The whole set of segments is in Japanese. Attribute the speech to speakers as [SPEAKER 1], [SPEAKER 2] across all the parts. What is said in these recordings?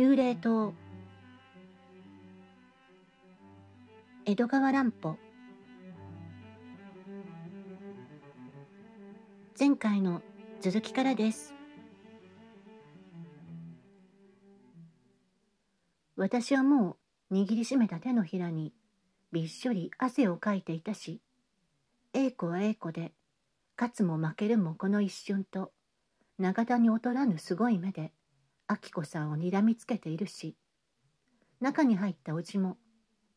[SPEAKER 1] 幽霊島江戸川乱歩前回の続きからです私はもう握りしめた手のひらにびっしょり汗をかいていたし栄子は栄子で勝つも負けるもこの一瞬と永田に劣らぬすごい目で明子さんをにらみつけているし中に入ったおじも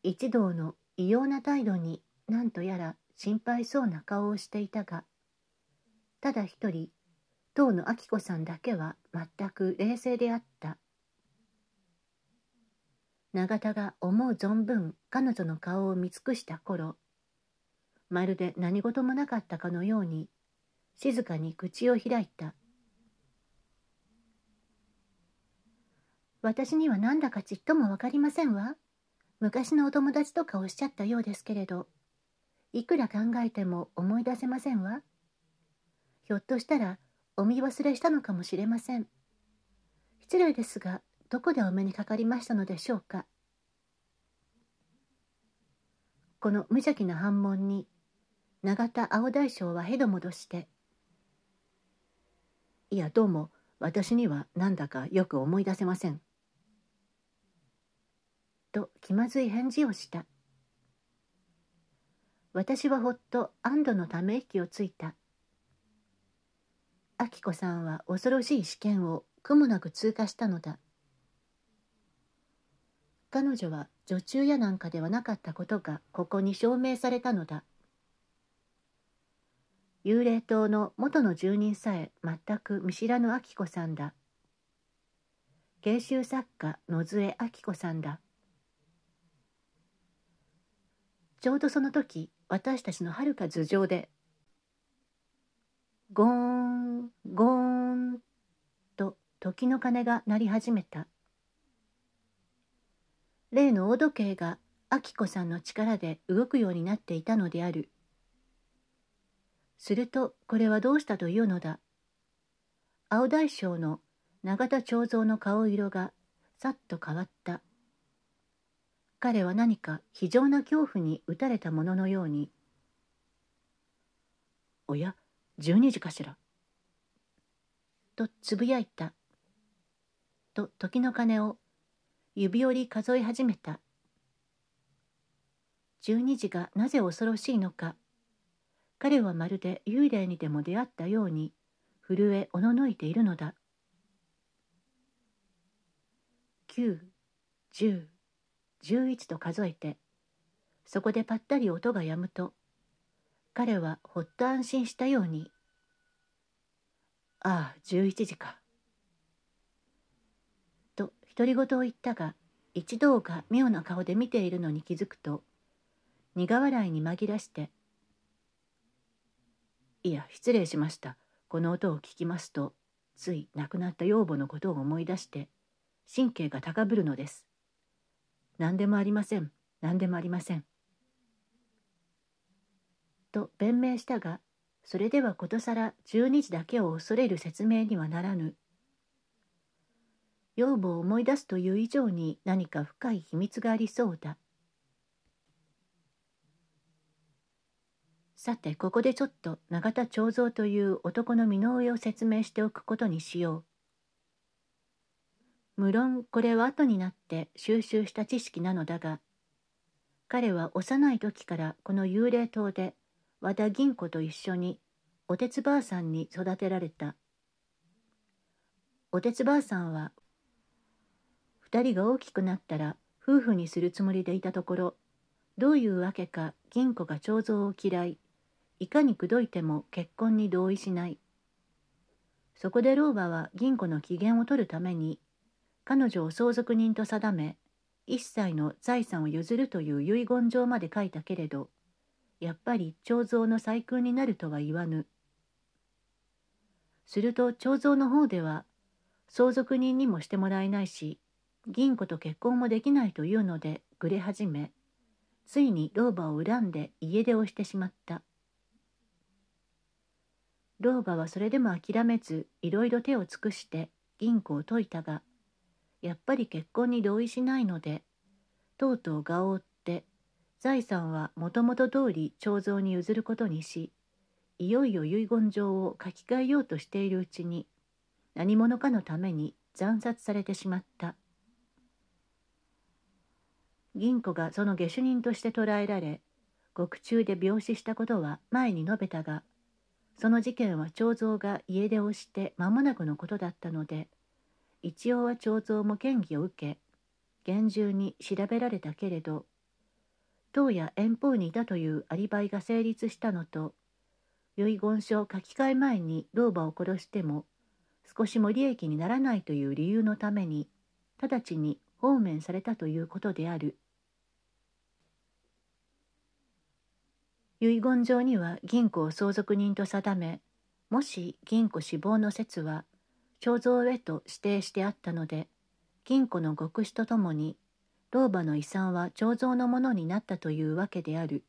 [SPEAKER 1] 一同の異様な態度になんとやら心配そうな顔をしていたがただ一人当の明子さんだけは全く冷静であった永田が思う存分彼女の顔を見尽くした頃まるで何事もなかったかのように静かに口を開いた私にはなんだかちっともわかりませんわ昔のお友達とかおっしゃったようですけれどいくら考えても思い出せませんわひょっとしたらお見忘れしたのかもしれません失礼ですがどこでお目にかかりましたのでしょうかこの無邪気な反問に永田青大将はへど戻して「いやどうも私にはなんだかよく思い出せません。と気まずい返事をした私はほっと安堵のため息をついた明子さんは恐ろしい試験を苦もなく通過したのだ彼女は女中やなんかではなかったことがここに証明されたのだ幽霊島の元の住人さえ全く見知らぬ明子さんだ。芸修作家野添明子さんだ。ちょうどその時私たちのはるか頭上で「ゴーンゴーン」と時の鐘が鳴り始めた例の大時計が明子さんの力で動くようになっていたのであるするとこれはどうしたというのだ青大将の永田長蔵の顔色がさっと変わった。彼は何か非常な恐怖に打たれたもののように「おや12時かしら」とつぶやいたと時の鐘を指折り数え始めた12時がなぜ恐ろしいのか彼はまるで幽霊にでも出会ったように震えおののいているのだ9 10 11と数えてそこでぱったり音がやむと彼はほっと安心したように「ああ11時か」と独り言を言ったが一同が妙な顔で見ているのに気づくと苦笑いに紛らして「いや失礼しましたこの音を聞きますとつい亡くなった養母のことを思い出して神経が高ぶるのです」何でもありません何でもありません」と弁明したがそれではことさら12時だけを恐れる説明にはならぬ養母を思い出すという以上に何か深い秘密がありそうださてここでちょっと永田長蔵という男の身の上を説明しておくことにしよう無論これは後になって収集した知識なのだが彼は幼い時からこの幽霊島で和田銀子と一緒におてつばあさんに育てられたおてつばあさんは2人が大きくなったら夫婦にするつもりでいたところどういうわけか銀子が彫像を嫌いいかに口説いても結婚に同意しないそこで老婆は銀子の機嫌を取るために彼女を相続人と定め一切の財産を譲るという遺言状まで書いたけれどやっぱり彫像の再君になるとは言わぬすると彫像の方では相続人にもしてもらえないし銀子と結婚もできないというのでぐれ始めついに老婆を恨んで家出をしてしまった老婆はそれでも諦めずいろいろ手を尽くして銀子を解いたがやっぱり結婚に同意しないのでとうとうがを追って財産はもともと通り彫像に譲ることにしいよいよ遺言状を書き換えようとしているうちに何者かのために惨殺されてしまった銀子がその下手人として捕らえられ獄中で病死したことは前に述べたがその事件は彫像が家出をして間もなくのことだったので一応は彫像も嫌疑を受け厳重に調べられたけれど当や遠方にいたというアリバイが成立したのと遺言書書き換え前に老婆を殺しても少しも利益にならないという理由のために直ちに放免されたということである遺言状には銀庫を相続人と定めもし銀行死亡の説は彫像へと指定してあったので金庫の極秘とともに老婆の遺産は彫像のものになったというわけである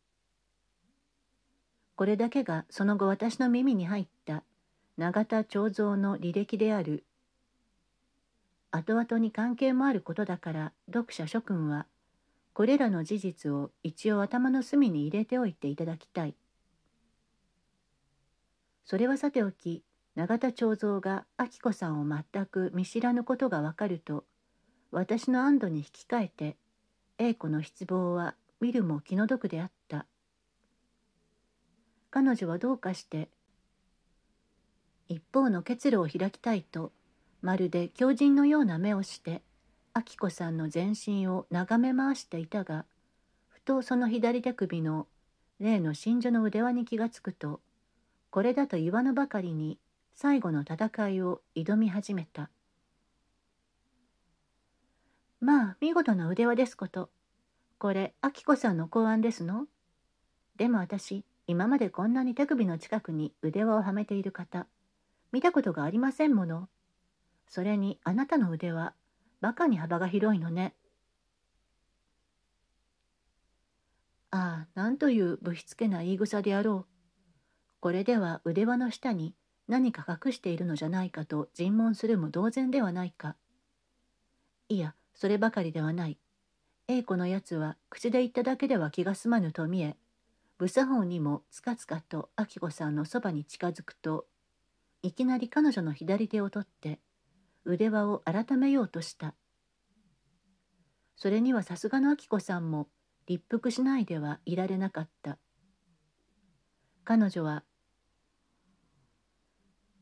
[SPEAKER 1] これだけがその後私の耳に入った永田彫像の履歴である後々に関係もあることだから読者諸君はこれらの事実を一応頭の隅に入れておいていただきたいそれはさておき永田長蔵が明子さんを全く見知らぬことがわかると私の安堵に引き換えて A 子の失望は見るも気の毒であった彼女はどうかして一方の結露を開きたいとまるで狂人のような目をして明子さんの全身を眺め回していたがふとその左手首の例の真珠の腕輪に気がつくとこれだと言わぬばかりに最後の戦いを挑み始めたまあ見事な腕輪ですことこれ明子さんの考案ですのでも私今までこんなに手首の近くに腕輪をはめている方見たことがありませんものそれにあなたの腕輪バカに幅が広いのねああなんというぶしつけな言い草であろうこれでは腕輪の下に何か隠しているのじゃないかと尋問するも同然ではないかいやそればかりではない A 子のやつは口で言っただけでは気が済まぬと見え無作法にもつかつかと明子さんのそばに近づくといきなり彼女の左手を取って腕輪を改めようとしたそれにはさすがの明子さんも立腹しないではいられなかった彼女は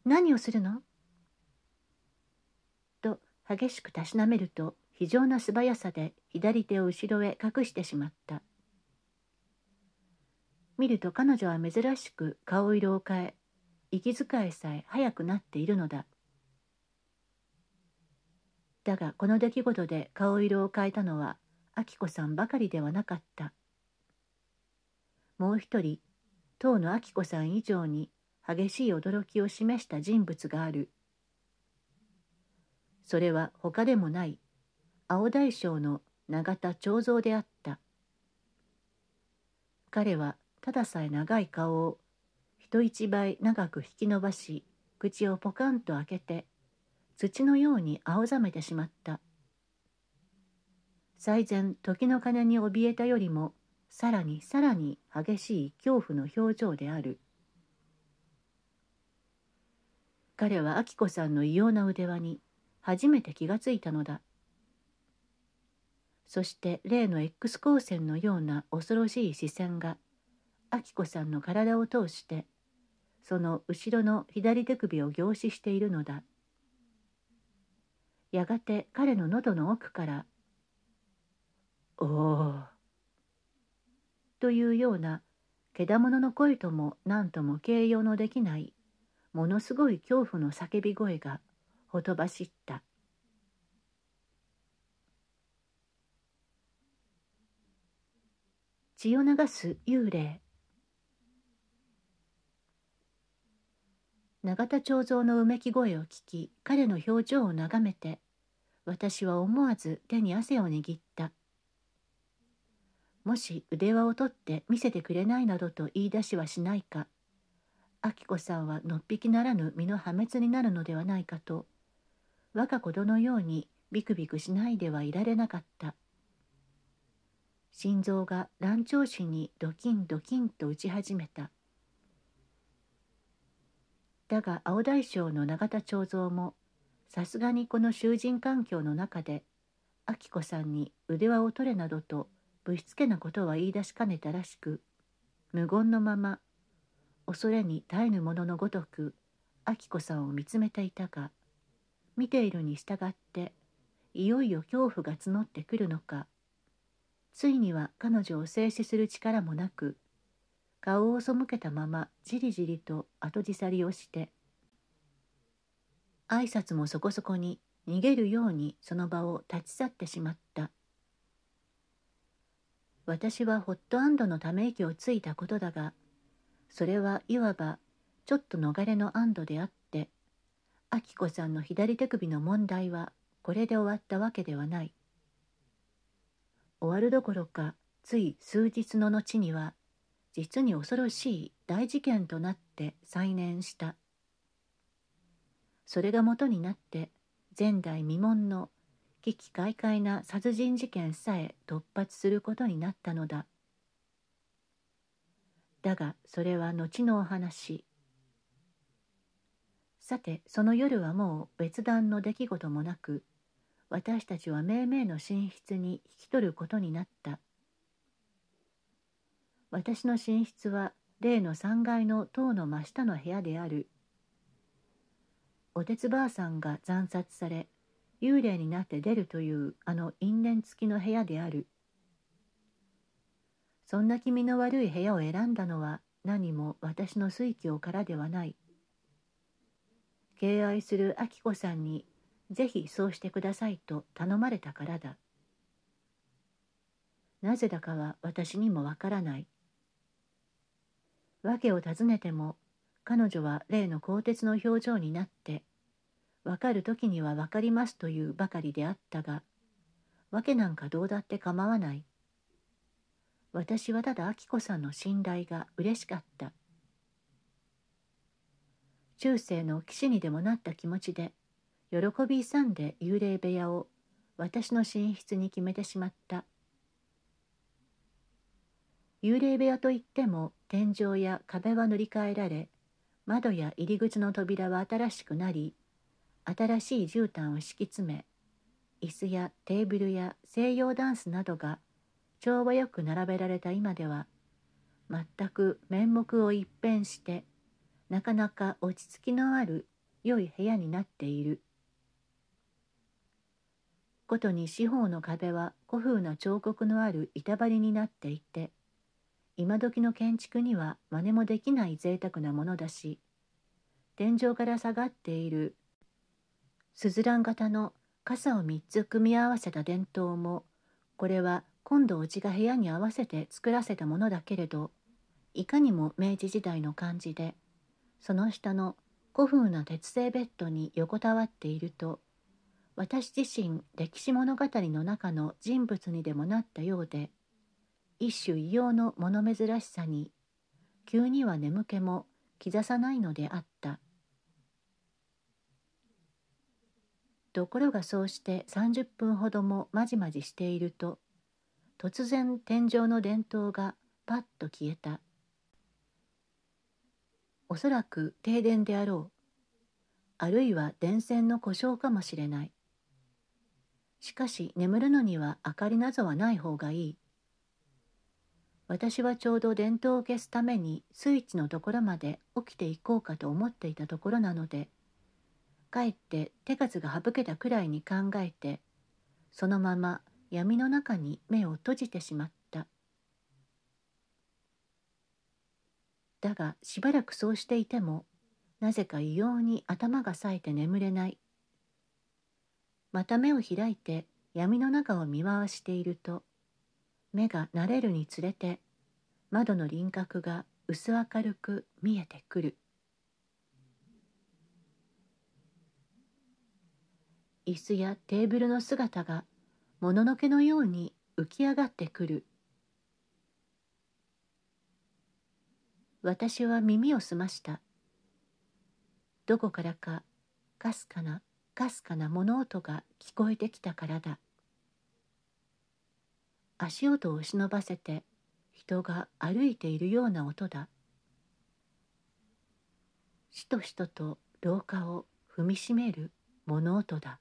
[SPEAKER 1] 何をするのと激しくたしなめると非常な素早さで左手を後ろへ隠してしまった見ると彼女は珍しく顔色を変え息遣いさえ早くなっているのだだがこの出来事で顔色を変えたのは明子さんばかりではなかったもう一人当の明子さん以上に激しい驚きを示した人物があるそれは他でもない青大将の永田長蔵であった彼はたださえ長い顔を人一倍長く引き伸ばし口をポカンと開けて土のように青ざめてしまった最前時の鐘に怯えたよりもさらにさらに激しい恐怖の表情である彼は明子さんの異様な腕輪に初めて気がついたのだそして例の X 光線のような恐ろしい視線が明子さんの体を通してその後ろの左手首を凝視しているのだやがて彼の喉の奥から「おお」というようなけだものの声とも何とも形容のできないものすごい恐怖の叫び声がほとばしった血を流す幽霊永田彫像のうめき声を聞き彼の表情を眺めて私は思わず手に汗を握ったもし腕輪を取って見せてくれないなどと言い出しはしないか明子さんはのっぴきならぬ身の破滅になるのではないかと我が子のようにビクビクしないではいられなかった心臓が乱調子にドキンドキンと打ち始めただが青大将の永田長蔵もさすがにこの囚人環境の中で明子さんに腕輪を取れなどとぶしつけなことは言い出しかねたらしく無言のまま恐れに絶えぬもののごとく明子さんを見つめていたが見ているに従っていよいよ恐怖が募ってくるのかついには彼女を制止する力もなく顔を背けたままじりじりと後じさりをして挨拶もそこそこに逃げるようにその場を立ち去ってしまった私はホットアンドのため息をついたことだがそれはいわばちょっと逃れの安堵であって明子さんの左手首の問題はこれで終わったわけではない終わるどころかつい数日の後には実に恐ろしい大事件となって再燃したそれが元になって前代未聞の危機快快な殺人事件さえ突発することになったのだだがそれは後のお話さてその夜はもう別段の出来事もなく私たちはめいめいの寝室に引き取ることになった私の寝室は例の3階の塔の真下の部屋であるおてつばあさんが惨殺され幽霊になって出るというあの因縁付きの部屋であるそんな気味の悪い部屋を選んだのは何も私の水郷からではない敬愛する明子さんにぜひそうしてくださいと頼まれたからだなぜだかは私にもわからない訳を尋ねても彼女は例の鋼鉄の表情になってわかる時にはわかりますというばかりであったが訳なんかどうだって構わない私はただ明子さんの信頼が嬉しかった中世の騎士にでもなった気持ちで喜び勇んで幽霊部屋を私の寝室に決めてしまった幽霊部屋といっても天井や壁は塗り替えられ窓や入り口の扉は新しくなり新しい絨毯を敷き詰め椅子やテーブルや西洋ダンスなどが調和よく並べられた今では全く面目を一変してなかなか落ち着きのある良い部屋になっていることに四方の壁は古風な彫刻のある板張りになっていて今時の建築には真似もできない贅沢なものだし天井から下がっているすずらん型の傘を3つ組み合わせた伝統もこれは今度おじが部屋に合わせて作らせたものだけれどいかにも明治時代の感じでその下の古風な鉄製ベッドに横たわっていると私自身歴史物語の中の人物にでもなったようで一種異様の物珍しさに急には眠気も兆さないのであったところがそうして30分ほどもまじまじしていると突然天井の電灯がパッと消えたおそらく停電であろうあるいは電線の故障かもしれないしかし眠るのには明かりなどはない方がいい私はちょうど電灯を消すためにスイッチのところまで起きていこうかと思っていたところなのでかえって手数が省けたくらいに考えてそのまま闇の中に目を閉じてしまっただがしばらくそうしていてもなぜか異様に頭が冴えて眠れないまた目を開いて闇の中を見回していると目が慣れるにつれて窓の輪郭が薄明るく見えてくる椅子やテーブルの姿がもののけのように浮き上がってくる私は耳を澄ましたどこからかかすかなかすかな物音が聞こえてきたからだ足音を忍ばせて人が歩いているような音だしとしとと廊下を踏みしめる物音だ